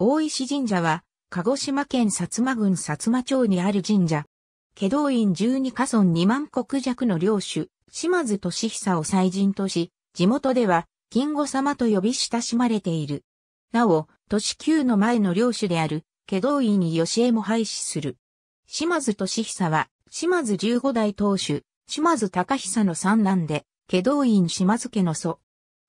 大石神社は、鹿児島県薩摩郡薩摩町にある神社。祁道院十二家村二万石弱の領主、島津俊久を祭神とし、地元では、金吾様と呼び親しまれている。なお、年九の前の領主である、祁道院に吉江も廃止する。島津俊久は、島津十五代当主、島津隆久の三男で、祁道院島津家の祖。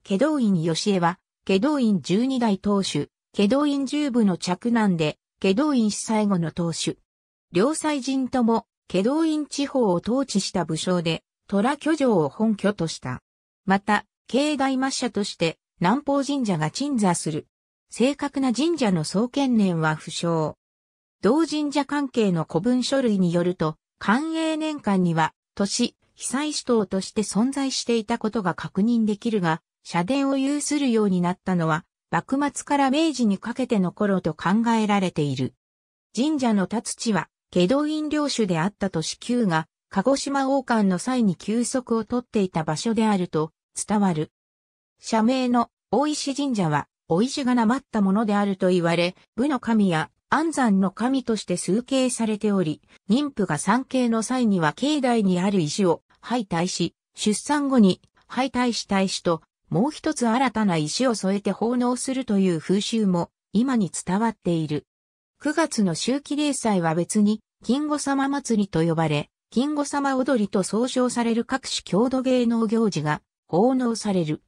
祁道院吉江は、祁道院十二代当主、祁答院十部の嫡男で、祁答院氏最後の当主。両祭人とも、祁答院地方を統治した武将で、虎居城を本拠とした。また、境内抹社として、南方神社が鎮座する。正確な神社の創建年は不詳。同神社関係の古文書類によると、寛永年間には、都市、被災主等として存在していたことが確認できるが、社殿を有するようになったのは、幕末から明治にかけての頃と考えられている。神社の立地は、下道院領主であったと子宮が、鹿児島王冠の際に休息をとっていた場所であると伝わる。社名の大石神社は、お石がなまったものであると言われ、部の神や安山の神として崇敬されており、妊婦が参詣の際には境内にある石を廃退し、出産後に廃退した石ともう一つ新たな石を添えて奉納するという風習も今に伝わっている。9月の秋季例祭は別に金吾様祭りと呼ばれ、金吾様踊りと総称される各種郷土芸能行事が奉納される。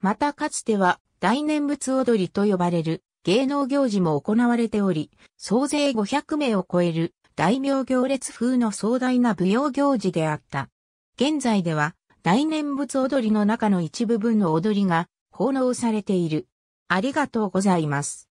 またかつては大念仏踊りと呼ばれる芸能行事も行われており、総勢500名を超える大名行列風の壮大な舞踊行事であった。現在では大念仏踊りの中の一部分の踊りが奉納されている。ありがとうございます。